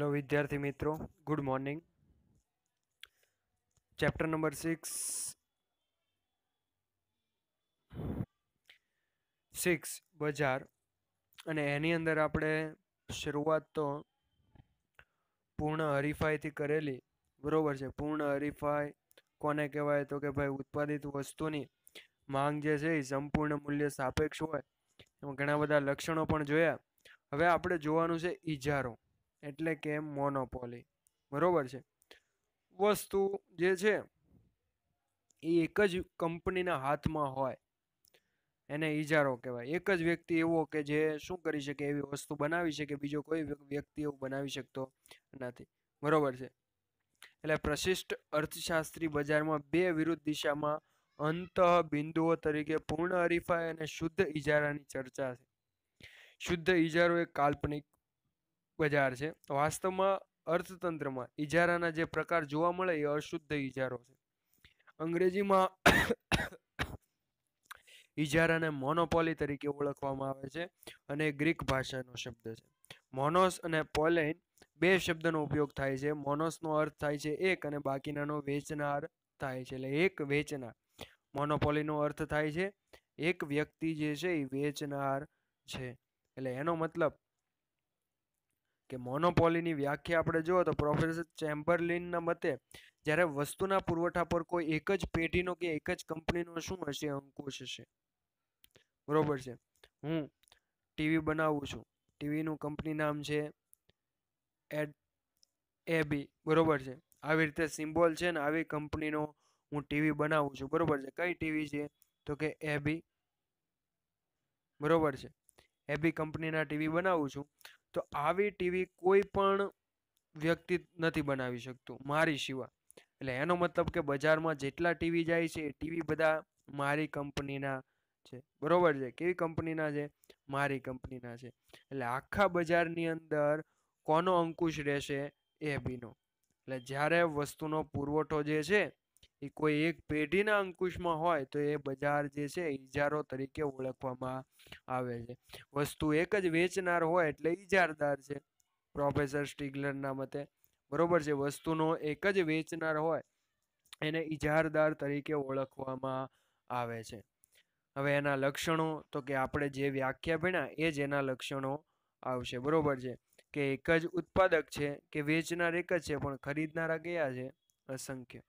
hello વિદ્યાર્થી મિત્રો good morning chapter number six six બજાર અને એની અંદર આપણે શરૂઆત તો પૂર્ણ હરીફાઈથી કરેલી બરોબર છે પૂર્ણ હરીફાઈ કોને કહેવાય તો કે ભાઈ ઉત્પાદિત વસ્તુની માંગ જે છે એ સંપૂર્ણ મૂલ્ય સાપેક્ષ હોય એમાં ઘણા બધા લક્ષણો પણ જોયા હવે આપણે જોવાનું છે ઇજારો એટલે કે મોનોપોલી બરોબર છે વસ્તુ જે છે એ એક જ કંપનીના હાથમાં હોય એને ઇજારો કહેવાય એક જ વ્યક્તિ એવો કે જે શું કરી શકે એવી વસ્તુ બનાવી શકે બીજો કોઈ વ્યક્તિ એવું બનાવી શકતો નથી બરોબર છે એટલે પ્રશિષ્ટ અર્થશાસ્ત્રી બજારમાં બે વિરુદ્ધ દિશામાં અંત બિંદુઓ તરીકે પૂર્ણ હરીફાઈ અને શુદ્ધ ઇજારાની ચર્ચા છે શુદ્ધ ઇજારો એક કાલ્પનિક બજાર છે વાસ્તવમાં અર્થતંત્રમાં ઇજારાના જે પ્રકાર જોવા મળે એ અશુદ્ધ ઇજારો છે અંગ્રેજીમાં ઇજારાને મોનોપોલી તરીકે ઓળખવામાં આવે છે અને ગ્રીક ભાષાનો શબ્દ છે મોનોસ અને પોલેન બે શબ્દનો ઉપયોગ થાય છે મોનોસનો અર્થ થાય છે એક અને બાકીનાનો વેચનાર થાય છે એટલે એક વેચનાર મોનોપોલીનો અર્થ થાય છે એક વ્યક્તિ જે છે એ વેચનાર છે એટલે એનો મતલબ કે મોનોપોલીની વ્યાખ્યા આપણે જુઓ તો પ્રોફેસર ચેમ્બરલિનના મતે જ્યારે વસ્તુના પુરવઠા પર કોઈ એક જ પેઢીનો કે એક જ કંપનીનો શું હશે અંકુશ હશે બરોબર છે હું ટીવી બનાવું છું ટીવીનું કંપની નામ છે એડ એ બી બરોબર છે આવી રીતે સિમ્બોલ છે ને આવી કંપનીનો હું ટીવી બનાવું છું બરોબર છે કઈ ટીવી છે તો કે એબી બરોબર છે એબી કંપનીના ટીવી બનાવું છું તો આવી ટીવી કોઈ પણ વ્યક્તિ નથી બનાવી શકતું મારી સિવાય એટલે એનો મતલબ કે બજારમાં જેટલા ટીવી જાય છે એ ટીવી બધા મારી કંપનીના છે બરોબર છે કેવી કંપનીના છે મારી કંપનીના છે એટલે આખા બજારની અંદર કોનો અંકુશ રહેશે એ બીનો એટલે જ્યારે વસ્તુનો પુરવઠો જે છે એ કોઈ એક પેઢીના અંકુશમાં હોય તો એ બજાર જે છે ઇજારો તરીકે ઓળખવામાં આવે છે વસ્તુ એક જ વેચનાર હોય એટલે ઇજારદાર છે પ્રોફેસર સ્ટીગલરના મતે બરોબર છે વસ્તુનો એક જ વેચનાર હોય એને ઇજારદાર તરીકે ઓળખવામાં આવે છે હવે એના લક્ષણો તો કે આપણે જે વ્યાખ્યા ભણ્યા એ જ એના લક્ષણો આવશે બરોબર છે કે એક જ ઉત્પાદક છે કે વેચનાર એક જ છે પણ ખરીદનારા ગયા છે અસંખ્ય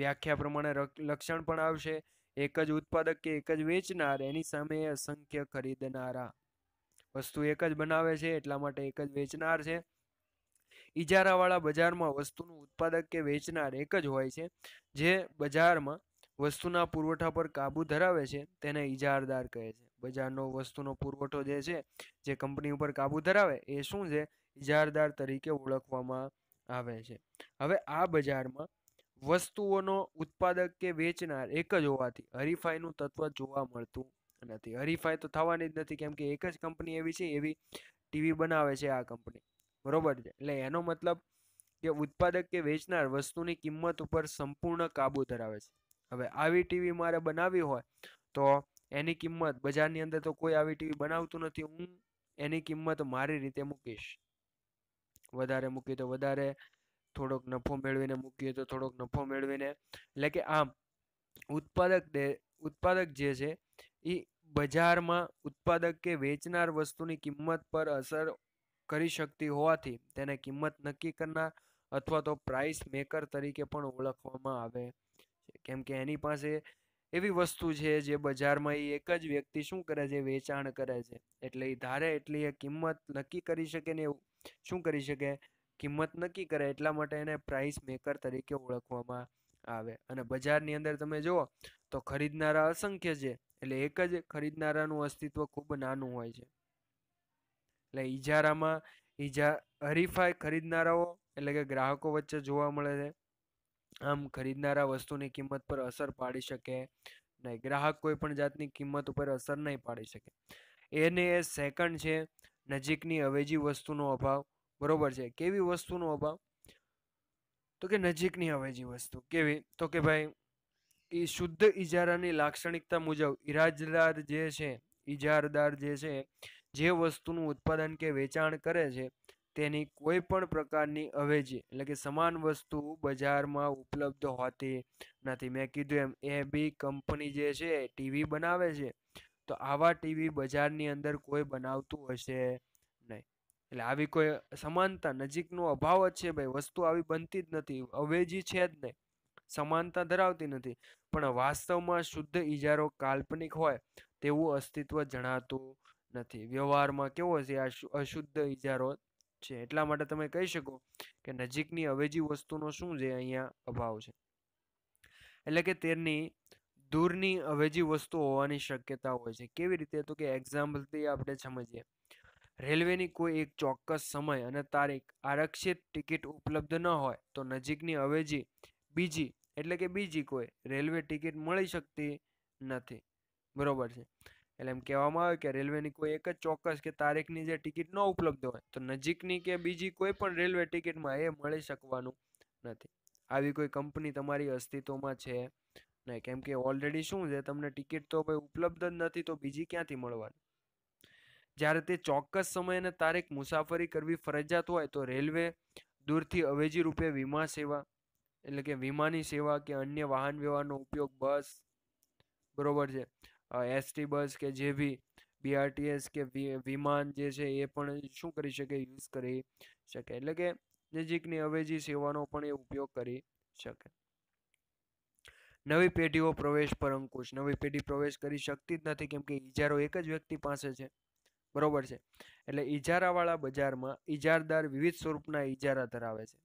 વ્યાખ્યા પ્રમાણે લક્ષણ પણ આવશે એક જ ઉત્પાદક કે એક જ વેચનાર એની સામે અસંખ્ય ખરીદનારા વસ્તુ એક જ બનાવે છે એટલા માટે એક જ વેચનાર છે ઇજારાવાળા બજારમાં વસ્તુનું ઉત્પાદક કે વેચનાર એક જ હોય છે જે બજારમાં વસ્તુના પુરવઠા પર કાબુ ધરાવે છે તેને ઇજારદાર કહે છે બજારનો વસ્તુનો પુરવઠો જે છે જે કંપની ઉપર કાબુ ધરાવે એ શું છે ઇજારદાર તરીકે ઓળખવામાં આવે છે હવે આ બજારમાં વસ્તુઓનો ઉત્પાદક કે વેચનાર એક જ હોવાથી હરીફાઈનું તત્વ જોવા મળતું નથી હરીફાઈ તો થવાની જ નથી કેમ કે એક જ કંપની એવી છે એવી ટીવી બનાવે છે આ કંપની બરોબર છે એટલે એનો મતલબ કે ઉત્પાદક કે વેચનાર વસ્તુની કિંમત ઉપર સંપૂર્ણ કાબુ ધરાવે છે હવે આવી ટીવી મારે બનાવવી હોય તો એની કિંમત બજારની અંદર તો કોઈ આવી ટીવી બનાવતું નથી હું એની કિંમત મારી રીતે મૂકીશ વધારે મૂકી તો વધારે થોડોક નફો મેળવીને મૂકીએ તો થોડોક નફો મેળવીને એટલે કે આમ ઉત્પાદક ઉત્પાદક જે છે એ બજારમાં ઉત્પાદક કે વેચનાર વસ્તુની કિંમત પર અસર કરી શકતી હોવાથી તેને કિંમત નક્કી કરનાર અથવા તો પ્રાઇસ મેકર તરીકે પણ ઓળખવામાં આવે છે કેમ કે એની પાસે એવી વસ્તુ છે જે બજારમાં એ એક જ વ્યક્તિ શું કરે છે વેચાણ કરે છે એટલે એ ધારે એટલી એ કિંમત નક્કી કરી શકે ને એવું શું કરી શકે કિંમત નક્કી કરે એટલા માટે એને પ્રાઇસ મેકર તરીકે ઓળખવામાં આવે અને બજારની અંદર તમે જુઓ તો ખરીદનારા અસંખ્ય છે એટલે એક જ ખરીદનારાનું અસ્તિત્વ ખૂબ નાનું હોય છે એટલે ઇજારામાં ઇજા હરીફાઈ ખરીદનારાઓ એટલે કે ગ્રાહકો વચ્ચે જોવા મળે છે આમ ખરીદનારા વસ્તુની કિંમત પર અસર પાડી શકે નહીં ગ્રાહક કોઈ પણ જાતની કિંમત ઉપર અસર નહીં પાડી શકે એને એ સેકન્ડ છે નજીકની અવેજી વસ્તુનો અભાવ બરોબર છે કેવી વસ્તુનો અભાવ તો કે નજીકની અવેજી વસ્તુ કેવી તો કે ભાઈ એ શુદ્ધ ઇજારાની લાક્ષણિકતા મુજબ ઇરાજદાર જે છે ઇજારદાર જે છે જે વસ્તુનું ઉત્પાદન કે વેચાણ કરે છે તેની કોઈ પણ પ્રકારની અવેજી એટલે કે સમાન વસ્તુ બજારમાં ઉપલબ્ધ હોતી નથી મેં કીધું એમ એ બી કંપની જે છે ટીવી બનાવે છે તો આવા ટીવી બજારની અંદર કોઈ બનાવતું હશે એટલે આવી કોઈ સમાનતા નજીકનો અભાવ જ છે ભાઈ વસ્તુ આવી બનતી જ નથી અવેજી છે જ નહીં સમાનતા ધરાવતી નથી પણ વાસ્તવમાં શુદ્ધ ઇજારો કાલ્પનિક હોય તેવું અસ્તિત્વ જણાતું નથી વ્યવહારમાં કેવો છે આ અશુદ્ધ ઇજારો છે એટલા માટે તમે કહી શકો કે નજીકની અવેજી વસ્તુનો શું છે અહીંયા અભાવ છે એટલે કે તેની દૂરની અવેજી વસ્તુ હોવાની શક્યતા હોય છે કેવી રીતે તો કે એક્ઝામ્પલથી આપણે સમજીએ રેલવેની કોઈ એક ચોક્કસ સમય અને તારીખ આરક્ષિત ટિકિટ ઉપલબ્ધ ન હોય તો નજીકની અવેજી બીજી એટલે કે બીજી કોઈ રેલવે ટિકિટ મળી શકતી નથી બરાબર છે એટલે એમ કહેવામાં આવે કે રેલવેની કોઈ એક જ ચોક્કસ કે તારીખની જે ટિકિટ ન ઉપલબ્ધ હોય તો નજીકની કે બીજી કોઈ પણ રેલવે ટિકિટમાં એ મળી શકવાનું નથી આવી કોઈ કંપની તમારી અસ્તિત્વમાં છે નહીં કેમ કે ઓલરેડી શું છે તમને ટિકિટ તો ભાઈ ઉપલબ્ધ જ નથી તો બીજી ક્યાંથી મળવાની જ્યારે તે ચોક્કસ સમય અને તારીખ મુસાફરી કરવી ફરજિયાત હોય તો રેલવે દૂરથી અવેજી રૂપે વીમા સેવા એટલે કે વીમાની સેવા કે અન્ય વાહન વ્યવહારનો ઉપયોગ બસ બરોબર છે એસટી બસ કે જે બી બીઆરટીએસ કે વિમાન જે છે એ પણ શું કરી શકે યુઝ કરી શકે એટલે કે નજીકની અવેજી સેવાનો પણ એ ઉપયોગ કરી શકે નવી પેઢીઓ પ્રવેશ પર અંકુશ નવી પેઢી પ્રવેશ કરી શકતી જ નથી કેમ કે ઇજારો એક જ વ્યક્તિ પાસે છે બરોબર છે એટલે ઇજારાવાળા બજારમાં ઇજારદાર વિવિધ સ્વરૂપના ઇજારા ધરાવે છે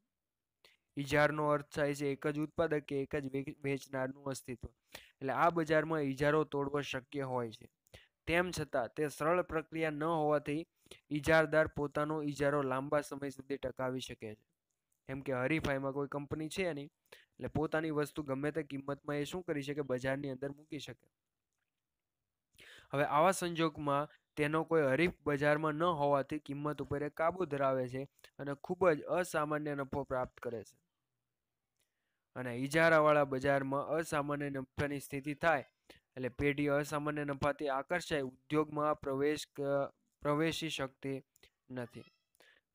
ઇજારનો અર્થ થાય છે એક જ ઉત્પાદક કે એક જ વેચનારનું અસ્તિત્વ એટલે આ બજારમાં ઇજારો તોડવો શક્ય હોય છે તેમ છતાં તે સરળ પ્રક્રિયા ન હોવાથી ઇજારદાર પોતાનો ઇજારો લાંબા સમય સુધી ટકાવી શકે છે કેમ કે હરીફાઈમાં કોઈ કંપની છે નહીં એટલે પોતાની વસ્તુ ગમે તે કિંમતમાં એ શું કરી શકે બજારની અંદર મૂકી શકે હવે આવા સંજોગમાં તેનો કોઈ હરીફ બજારમાં ન હોવાથી કિંમત ઉપર એ કાબુ ધરાવે છે અને ખૂબ જ અસામાન્ય નફો પ્રાપ્ત કરે છે અને ઇજારાવાળા બજારમાં અસામાન્ય નફાની સ્થિતિ થાય એટલે પેઢી અસામાન્ય નફાથી આકર્ષાય ઉદ્યોગમાં પ્રવેશ પ્રવેશી શકતી નથી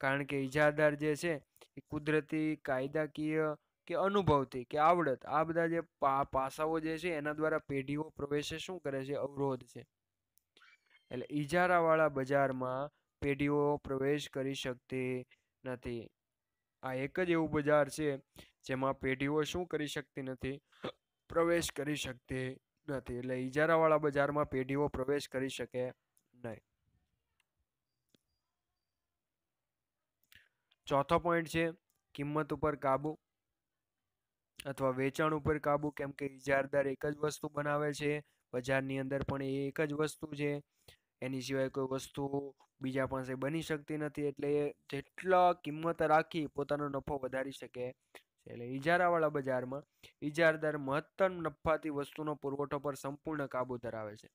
કારણ કે ઇજારદાર જે છે એ કુદરતી કાયદાકીય કે અનુભવથી કે આવડત આ બધા જે પાસાઓ જે છે એના દ્વારા પેઢીઓ પ્રવેશે શું કરે છે અવરોધ છે એટલે ઇજારાવાળા બજારમાં પેઢીઓ પ્રવેશ કરી શકતી નથી આ એક જ એવું બજાર છે જેમાં પેઢીઓ શું કરી શકતી નથી પ્રવેશ કરી શકતી નથી એટલે ઇજારાવાળા બજારમાં પેઢીઓ પ્રવેશ કરી શકે નહીં ચોથો પોઈન્ટ છે કિંમત ઉપર કાબુ અથવા વેચાણ ઉપર કાબુ કેમ કે ઇજારદાર એક જ વસ્તુ બનાવે છે બજારની અંદર પણ એ એક જ વસ્તુ છે એની સિવાય કોઈ વસ્તુ બીજા પાસે બની શકતી નથી એટલે એ જેટલા કિંમત રાખી પોતાનો નફો વધારી શકે છે એટલે ઇજારાવાળા બજારમાં ઇજારદાર મહત્તમ નફાથી વસ્તુનો પુરવઠો પર સંપૂર્ણ કાબુ ધરાવે છે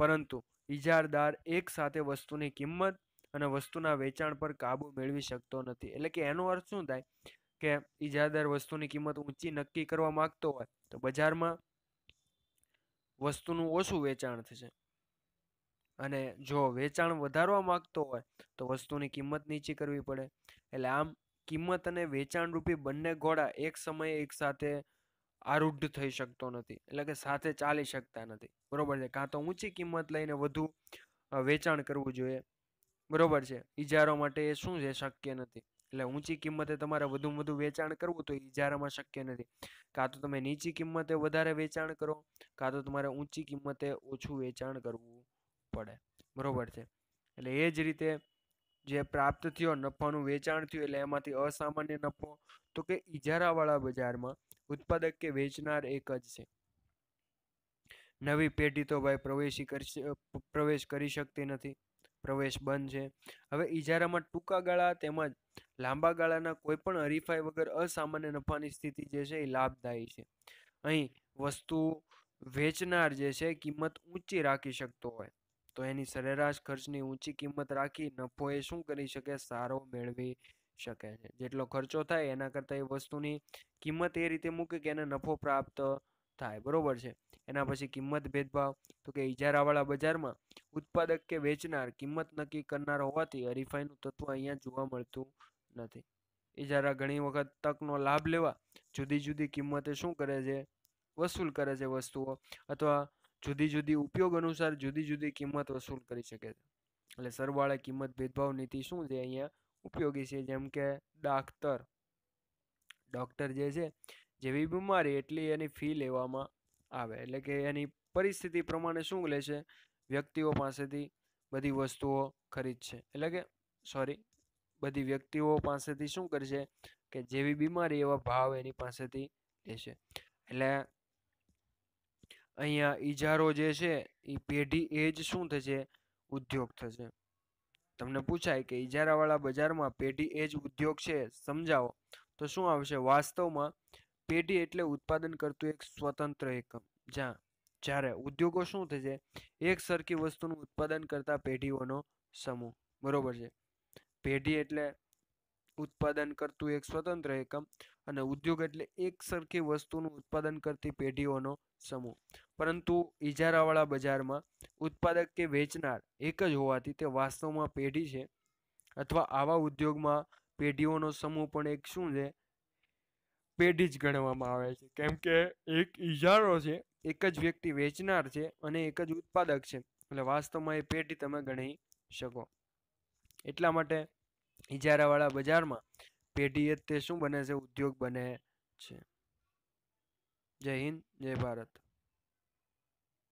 પરંતુ ઇજારદાર એક સાથે વસ્તુની કિંમત અને વસ્તુના વેચાણ પર કાબુ મેળવી શકતો નથી એટલે કે એનો અર્થ શું થાય કે ઇજારદાર વસ્તુની કિંમત ઊંચી નક્કી કરવા માંગતો હોય તો બજારમાં વસ્તુનું ઓછું વેચાણ થશે અને જો વેચાણ વધારવા માંગતો હોય તો વસ્તુની કિંમત નીચી કરવી પડે એટલે આમ કિંમત અને વેચાણ રૂપી બંને ઘોડા એક સમયે એકસાથે આરૂઢ થઈ શકતો નથી એટલે કે સાથે ચાલી શકતા નથી બરોબર છે કાં તો ઊંચી કિંમત લઈને વધુ વેચાણ કરવું જોઈએ બરોબર છે ઇજારો માટે એ શું છે શક્ય નથી એટલે ઊંચી કિંમતે તમારે વધુ વધુ વેચાણ કરવું તો ઇજારામાં શક્ય નથી કાં તો તમે નીચી કિંમતે વધારે વેચાણ કરો કાં તો તમારે ઊંચી કિંમતે ઓછું વેચાણ કરવું પડે બરોબર છે એટલે એ જ રીતે જે પ્રાપ્ત થયો નફાનું વેચાણ થયું એટલે એમાંથી અસામાન્ય નફો તો કે ઇજારાવાળા બજારમાં ઉત્પાદક કે વેચનાર એક જ છે નવી પેઢી તો ભાઈ પ્રવેશી કરી પ્રવેશ કરી શકતી નથી પ્રવેશ બંધ છે હવે ઇજારામાં ટૂંકા ગાળા તેમજ લાંબા ગાળાના કોઈ પણ હરીફાઈ વગર અસામાન્ય નફાની સ્થિતિ જે છે એ લાભદાયી છે અહીં વસ્તુ વેચનાર જે છે કિંમત ઊંચી રાખી શકતો હોય તો એની સરેરાશ ખર્ચની ઊંચી કિંમત રાખી નફો એ શું કરી શકે સારો મેળવી શકે છે જેટલો ખર્ચો થાય એના કરતાં એ વસ્તુની કિંમત એ રીતે મૂકે કે એને નફો પ્રાપ્ત થાય બરોબર છે એના પછી કિંમત ભેદભાવ તો કે ઇજારાવાળા બજારમાં ઉત્પાદક કે વેચનાર કિંમત નક્કી કરનાર હોવાથી હરીફાઈનું તત્વ અહીંયા જોવા મળતું નથી ઇજારા ઘણી વખત તકનો લાભ લેવા જુદી જુદી કિંમતે શું કરે છે વસૂલ કરે છે વસ્તુઓ અથવા જુદી જુદી ઉપયોગ અનુસાર જુદી જુદી કિંમત વસૂલ કરી શકે છે એટલે સરવાળે કિંમત ભેદભાવ નીતિ શું છે અહીંયા ઉપયોગી છે જેમ કે ડાક્ટર ડૉક્ટર જે છે જેવી બીમારી એટલી એની ફી લેવામાં આવે એટલે કે એની પરિસ્થિતિ પ્રમાણે શું લે છે વ્યક્તિઓ પાસેથી બધી વસ્તુઓ ખરીદશે એટલે કે સોરી બધી વ્યક્તિઓ પાસેથી શું કરશે કે જેવી બીમારી એવા ભાવ એની પાસેથી લેશે એટલે અહીંયા ઈજારો જે છે એ પેઢી એ જ શું થશે ઉદ્યોગ થશે તમને પૂછાય કે ઇજારાવાળા બજારમાં પેઢી એ જ ઉદ્યોગ છે સમજાવો તો શું આવશે વાસ્તવમાં પેઢી એટલે ઉત્પાદન કરતું એક સ્વતંત્ર એકમ જ્યાં જ્યારે ઉદ્યોગો શું થશે એક સરખી વસ્તુનું ઉત્પાદન કરતા પેઢીઓનો સમૂહ બરોબર છે પેઢી એટલે ઉત્પાદન કરતું એક સ્વતંત્ર એકમ અને ઉદ્યોગ એટલે એક સરખી વસ્તુનું ઉત્પાદન કરતી પેઢીઓનો સમૂહ પરંતુ ઇજારાવાળા બજારમાં ઉત્પાદક કે વેચનાર એક જ હોવાથી તે વાસ્તવમાં પેઢી છે અથવા આવા ઉદ્યોગમાં પેઢીઓનો સમૂહ પણ એક શું છે પેઢી જ ગણવામાં આવે છે કેમ કે એક ઇજારો છે એક જ વ્યક્તિ વેચનાર છે અને એક જ ઉત્પાદક છે એટલે વાસ્તવમાં એ પેઢી તમે ગણી શકો એટલા માટે ઇજારાવાળા બજારમાં પેઢીએ તે શું બને છે ઉદ્યોગ બને છે જય હિન્દ જય ભારત